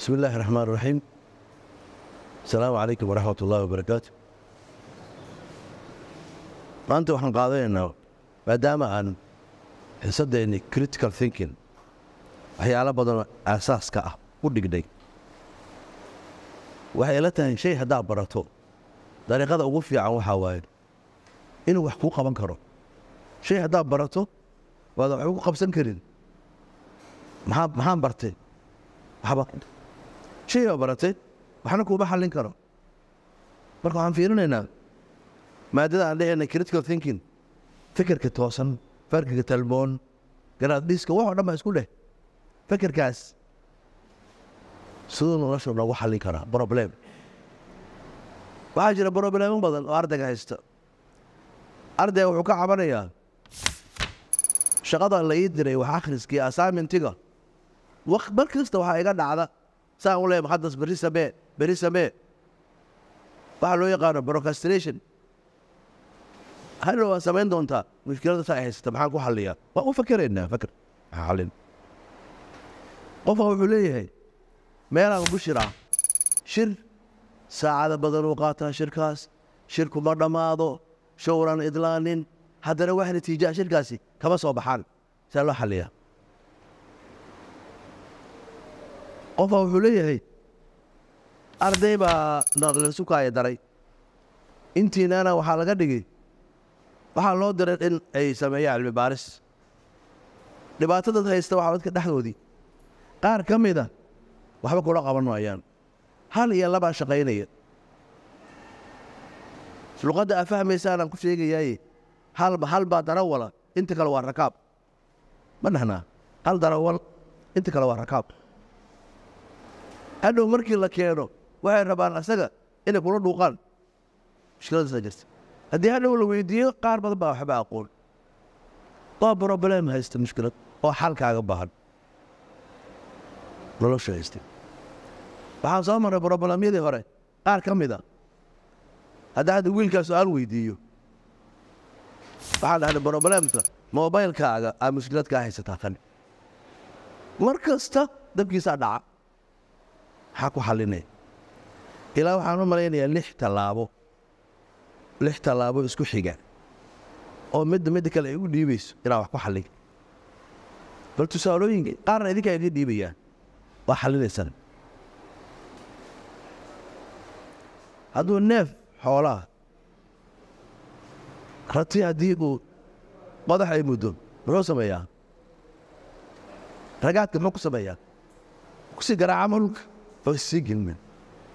bismi illaahi raxmaan raxiim asalaamu calaykum waraxmat ullaahi wabarakaatu maanta waxaan qaadanaynaa maadaama aan xiisaddeennii critical thinking waxyaalo badanoo aasaaska ah u dhigdhay waxay ila tahay shay haddaad barato dariiqada ugu fiican waxaa waaye inuu wax kuu qaban karo shay haddaad barato waadan waxba ku qabsan karin maxaan bartay shayoo baratay waxna kuuma xallin karo marka waxaan fiirinaynaa maadada aan dhehayna critical thinking fikirka toosan farkiga talboon garaadhiiska waxoo dhan baa isku dheh fikirkaas siduu nolosha noogu xallin karaa broblem waxaa jira broblemo badan oo ardayga haysta ardayga wuxuu ka cabanayaa shaqada la ii diray wax akhriskii assignmentiga mar kasta waxaa iga dhacda saan u leeya maxaddas berri samee berri samee waxaa loo yaqaano brocastination hadhow waa samayn doontaa mushkilada saa ay haysata maxaan ku xalliyaa waan u fakeraynaa fakr xallin qofka wuxuu leeyahay meelaan ku shiraa ah shir saacada badanuu qaataa shirkaas shir kuma dhammaado showran idlaanin haddana wax natiijaa shirkaasi kama soo baxaan saa loo xalliyaa qofaa wuxuu leeyahay arday baa naqdalsukaya daray intiinaana waxaa laga dhigay waxaa loo diray in ay sameeyaan cilmi baaris dhibaatadan haysta waxaa dadka dhexdoodii qaar ka mida ah waxba kula qaban maayaan hal iyo labaa shaqaynaya luqadda aa fahmaysa anaan ku sheegayaaye halba hal baa darawala inta kale waa rakaab ma dhahnaa hal darawal inta kale waa rakaab hadhow markii la keeno waxay rabaan asaga inay kula dhuuqaan mushkiladaasa jirta haddii hadhow la weydiiyo qaar badan baa waxba aqoon waa broblem haysta mushkilad oo xalkaaga baahan nolosha haysta waxaan soo marray broblemyadii hore qaar ka mid a haddaa wiilkaa su-aal weydiiyo waxaan dhahnay broblemka mobaylkaaga aa mushkiladkaa haysataa kan mar kasta dabkiisaa dhaca maxaa ku xallinay ilaa waxaan u malaynayaa lix tallaabo lix tallaabo isku xiga oo midda midda kale ay u dhiibayso inaan wax ku xallin bal tusaalooyinka qaarna idinka idiin dhiibayaan waa xallinaysaan hadduu neef xoolaah rati haddii uu qodax ay muddo muxuu sameeyaa ragaadka muxuu ku sameeyaa kusii garaacama hulka sii gelmin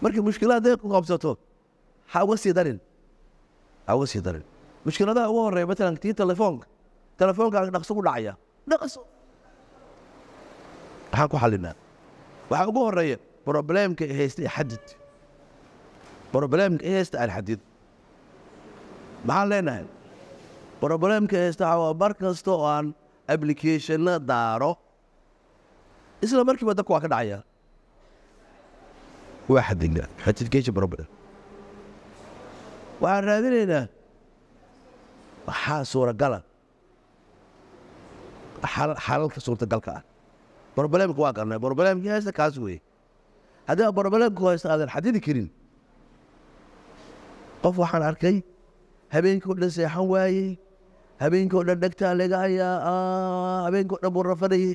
marka mushkilad haday qabsato ha uga sii darin ha uga sii darin mushkiladaha ugu horeya matalan tii telefoonka telefoonkaag dhaqso ku dhacaya dhaqso maxaan ku xalinaa waxaa ugu horeeya brobleemka i haysta xadid brobleemka i haysta aan xadid maxaan leenahay brobleemka i haysta waa mar kasta oo aan ablicathonna daaro isla markiiba dadku waa ka dhacaya waa xaddignaa certification problem waxaan raadinaynaa maxaa suuragala xalalka suurtagalka ah brobalemka waa garnay brobalemkii haysta kaas weeye haddii a brobalemku haysta aadan xadidi karin qof waxaan arkay habeenkii dhan seexan waayey habeenkii dhan dhegtaa laga hayaa habeenkii o dhan buu rafanayey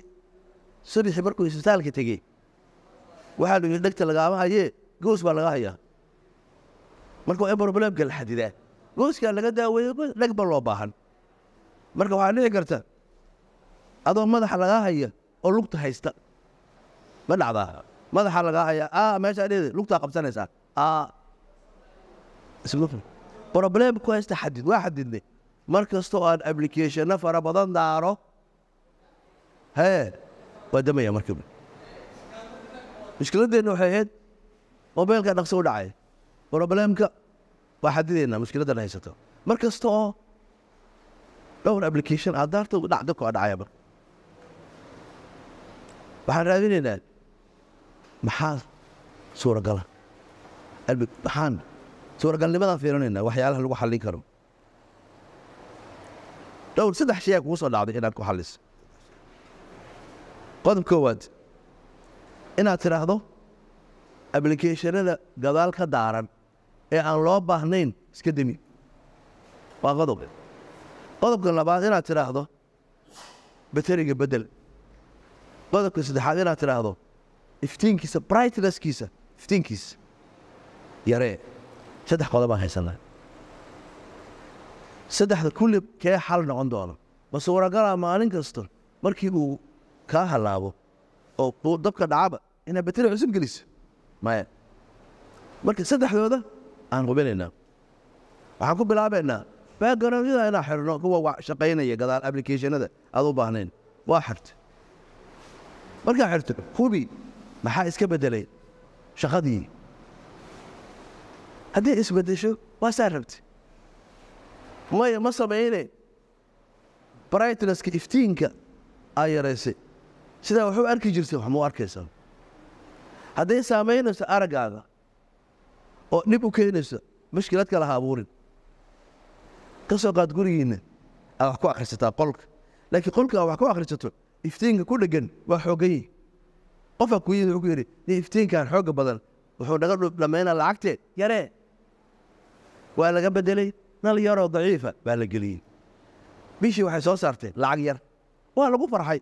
subixi markuu isbitaalka tegey waxaanu yidhi dhegta lagaama hayee goos baa laga hayaa marka waa in problemka la xadidaa gooskaa laga daaweeyo dheg ba loo baahan marka waxaa dhici karta adoo madaxa lagaa haya oo lugta haysta ma dhacdaa madaxa lagaa haya a meeshaa dheeda lugtaa qabsanaysaa a problemku haysta xadid waa xadidne mar aan ablicathonna fara badan daaro hee waa damaya markiiba mushkiladeenna waxay ahayd mobeylkaa dhaqso u dhacay broblemka waa xadideena mushkiladdan haysato mar kasta oo dhowr application aadaarta ugu dhacda koa dhacaya marka waxaan raadinaynaa maxaa suuragala ah? maxaan suuragalnimadaan fiirinaynaa waxyaalaha lagu xallin karo dhowr saddex shayaa kugu soo dhacday inaad ku xalliso qodob koowaad inaad tidhaahdo ablicathonada gadaal ka daaran ee aan loo baahnayn iska demi waa qodob qodobka labaad inaad tidhaahdo bateriga bedel qodobka saddexaad inaad tidhaahdo iftiinkiisa brightnesskiisa iftiinkiisa yaree saddex qodobaan haysanaa saddexda kulli kee xal noqon doono base waragalaa maalin kasta markii uu kaa halaabo oo dabka dhacaba inaad bateri cusub geliso maya marka saddexdooda aan hubinaynaa waxaan ku bilaabaynaa backgroundyada inaa xirno kuwa shaqaynaya gadaal ablicathonada aad u baahnayn waa xirto markaa xirto hubi maxaa iska bedelay shaqadii haddii isbeddesho waa saa rabta maya ma samayne brightnesska iftiinka aa yaraysay sidaa waxu arki jirta wax mau arkaysaa hadday saamaynayso araggaaga oo dhib u keenayso mushkilad kale ha abuurin ka soo qaad gurigiinna aad wax ku akhrisataa qolka laakiin qolka aad wax ku akhrisato iftiinka ku dheggan waa xoogayi qofaa ku yimid wuxuu ku yidhi dee iftiinkan xoogga badan wuxuu naga dhammaynaa lacagteed yaree waa laga beddelay nal yaroo daciifa baa la geliyey bishii waxay soo saarteen lacag yar waa lagu farxay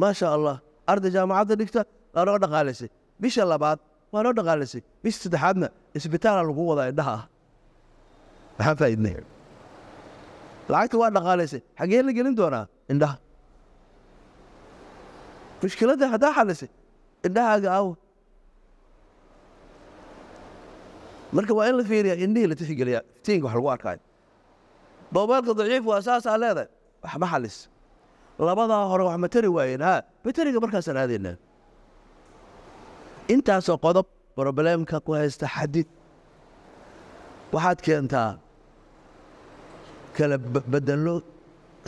maa allah arda jaamacadda dhigta waa noo dhaqaalaysay bisha labaad waa noo dhaqaalaysay bisha saddexaadna isbitaala lagu wada indhaha ah maxaan lacagta waa dhaqaalaysay xaggee la gelin doonaa indhaha mushkiladda haddaa xalisay indhahaaga aawa marka waa in la fiiriya indhihii la tixgeliya iftiinka wax lagu arkaayo boobeelka daciif waa saasaa leedahay waxma ma xalis labadaa hore wax ma tari waayeen haa bateriga markaasaan aadaynaa intaasoo qodob broblemka ku haysta xadid waxaad keentaa kala bedello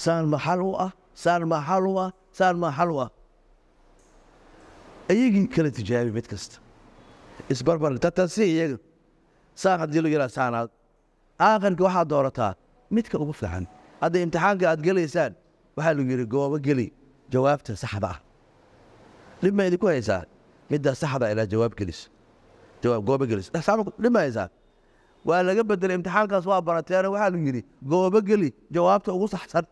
saan maxal u ah saan maxal u ah saan maxal u ah ayagii kala tijaabi mid kasta isbarbar tatasi iyaga saan haddii lagu yidhaha saanaad aakharkii waxaad doorataa midka ugu fiican hadday imtixaanka aad gelaysaan waxaa lagu yidhi goobo geli jawaabta saxda ah dhib ma idinku haysaa middaa saxda ah ilaa jawaab gelis jawaab goobo gelis saama dhimaysaa waa laga bedelay imtixaankaas waa barateene waxaa la yidhi goobo geli jawaabta ugu saxsan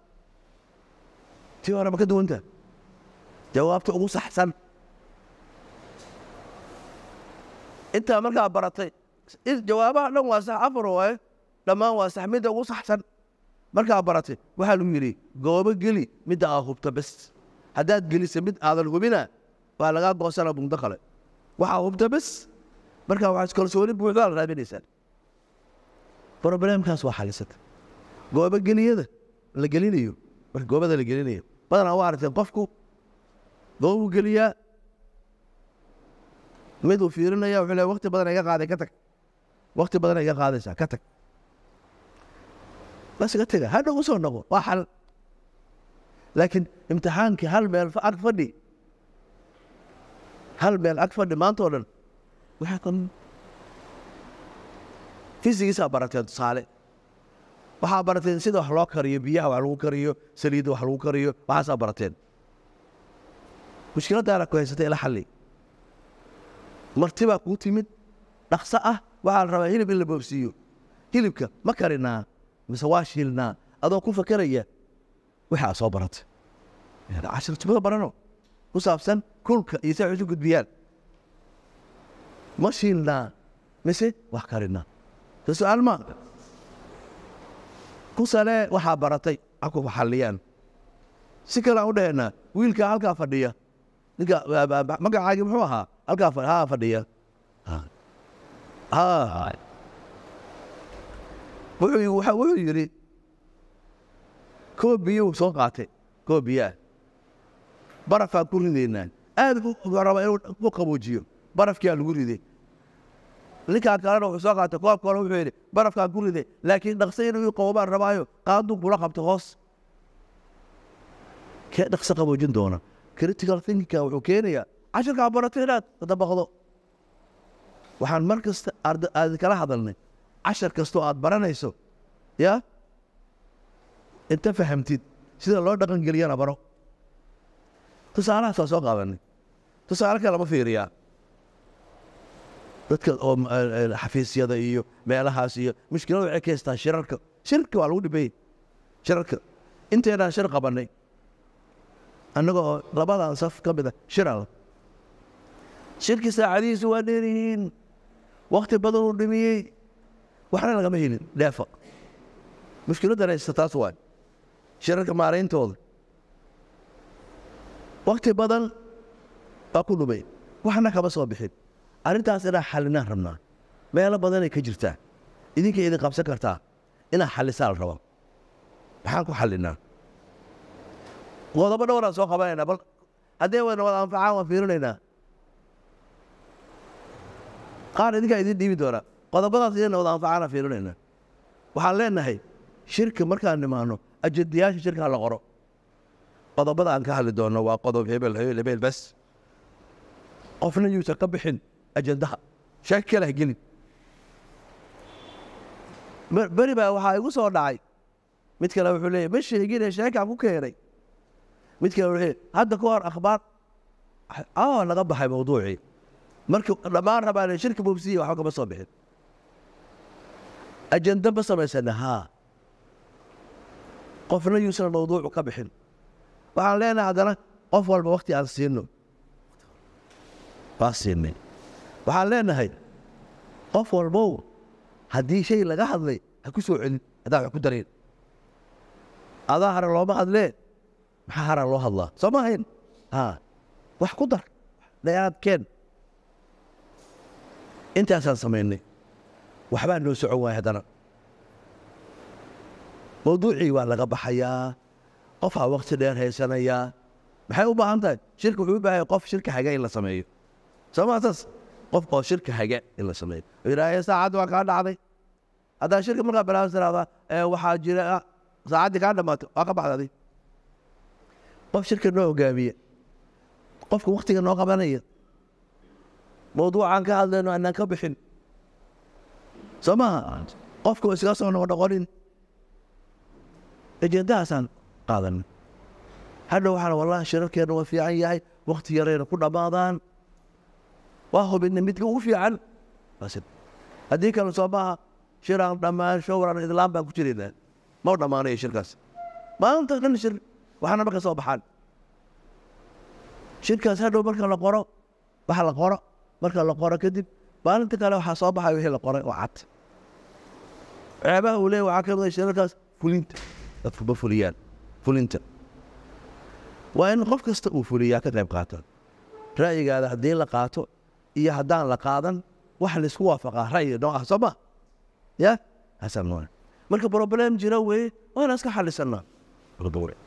tii hore ma ka duwanta jawaabta ugu saxsan intaa markaa baratay jawaabaha dhan waa sax afar waaye dhammaan waa sax midda ugu saxsan markaa baratay waxaa lagu yidhi goobo geli midda aa hubta bes haddaad gelisa mid aadan hubina waa lagaa goosana bugdo kale waxaa hubta bes marka waa iskalsooni buuxdaa la raadinaysaa robleemkaas waa xalisata goobgeliyada la gelinayo goobada la gelinayo badanaa waa aragteen qofku goobuu geliyaa miduu fiirinaya wuxuu le wakti badan iga qaaday ka tag wakti badan iga qaadaysaa ka tag bas iga taga hadhow u soo noqo waa xal laakiin imtixaankii hal meel ag fadhi hal meel ag fadhi maantaoo dhan fisigiisaa barateen tusaale waxaa barateen sida wax loo kariyo biyaha wax lagu kariyo saliidda wax lagu kariyo waxaasaa barateen mushkiladdaana ku haysata ila xalli martibaa kuu timid dhaqso ah waxaa rabaa hilib in la boobsiiyo hilibka ma karinaa mise waa shiilnaa adoo ku fakeraya waxaa soo barata cashir jumada barano ku saabsan kulka iyo si ay isu gudbiyaan ma shiilnaa mise wax karinaa so su-aal maa ku salee waxaa baratay aku xalliyaan si kale aan u dhaheena wiilkaa halkaa fadhiya ninka magacaagii muxuu ahaa halkaa haa fadhiya wuxuu yidhi koo biyuu soo qaatay koo biyaa barafaan ku ridaynaa aad buu rabaa inuu ku qaboojiyo barafkiaa lagu riday ninkaa kalena wuxuu soo qaatay koobka hore wuxuu yidhi barafkaan ku riday laakiin dhaqso inuu qabo rabaayo qaadun kula qabta hoos kee dhaqso qaboojin doona critical thinkingka wuxuu keenayaa cashirkaa baratay inaad dabaqdo waxaan mar kasta aad kala hadalnay cashar kastoo aad baranayso yaa inta fahamtid sida loo dhaqan geliyana baro tusaalahaasaan soo qaadanay tusaale kale lama fiiriyaa dadka oo e, e, xafiisyada iyo meelahaas iyo mushkilada waxay ka haystaan shirarka shirarka waa lagu dhibay shirarka inteynaan shir qabannay annaga oo labadan saf ka a shirala shirkii saacadihiisu waa dheer yihiin wakti badan uu dhimiyey waxna lagama helin dheefa mushkiladdan haysta taas waay shirarka maarayntooda wakti badan baa ku dhumay waxna kama soo bixin arrintaas inaa xalinaan rabnaa meelo badanay ka jirtaa idinka idin qabsan kartaa inaa xallisaa la rabo maxaan ku xallinaa qodobo dhowraan soo qabanaynaa bal haddee wayna wada anfacaan waan fiirinaynaa qaar idinkaa idiin dhiibi doonaa qodobadaas idinna wada anfacaanaan fiirinaynaa waxaan leenahay shirka markaan nimaano ajendayaasha shirkaa la qoro qodobada aan ka hadli doonno waa qodob hebel hebel hebel bas qofna yuusan ka bixin ajandaha sheeko kale ha gelin beri baa waxaa igu soo dhacay mid kale wuxuu leeya ma sheegine sheekaan ku keenay mid kale wuxuu hadda ka hor akhbaar oo laga baxay mawduucii marka dhammaan rabaane shirka bobsiya waxba kama soo bixin ajando ma samaysana haa qofna yuusan mawduucu ka bixin waxaan leenahay haddana qof walba wakhti aan siino baasiinay waxaan leenahay qof walbow haddii shay laga hadlay ha ku soo celin haddaan wax ku darayn adaa hara looma hadlee maxaa hara loo hadlaa soo ma ahayn wax ku dar dhayaad keen intaasaan samaynay waxbaa noo socon waaya haddana mawduucii waa laga baxayaa qofaa wakhti dheer haysanayaa maxay u baahan tahay shirka wuxuu u baahanya qof shirka xagee in la sameeyo somaa saas qofka oo shirka haga in la sameeyo yidhaaha saacaddi waa kaa dhacday haddaa shirka markaa balaas tiraada waxaa jira ah, saacaddii kaa dhamaatay waa ka baxda adig qof shirka noo hogaamiya qofka wakhtiga noo qabanaya mawduucaan ka hadlayno anaan ka bixin soo maaha qofka iskaga soo noqonoqonin ejendahaasaan qaadanay hadhow waxaan wallahi shirarkeenna waa fiican yahay wakhti yarayna ku dhammaadaan waa hubina midka ugu fiican haddii kale soo maaha shir aan dhammaan showran islaam baan ku jiraynaa ma dhammaanayo shirkaas maanta dhan shir waxaana marka soo baxaan shirkaas hadhow marka la qoro waxa la qoro marka la qoro kadib maalinta kale waxaa soo baxay wixii la qoray oo cad ceebaha uu leeya waxaa ka mid shirarkaas fulinta dadku ma fuliyaan fulinta waa in iyo haddaan la qaadan waxaa laisku waafaqaa ra'yi noo ah ya hasa marka broblem jira weye waana iska xalisanaa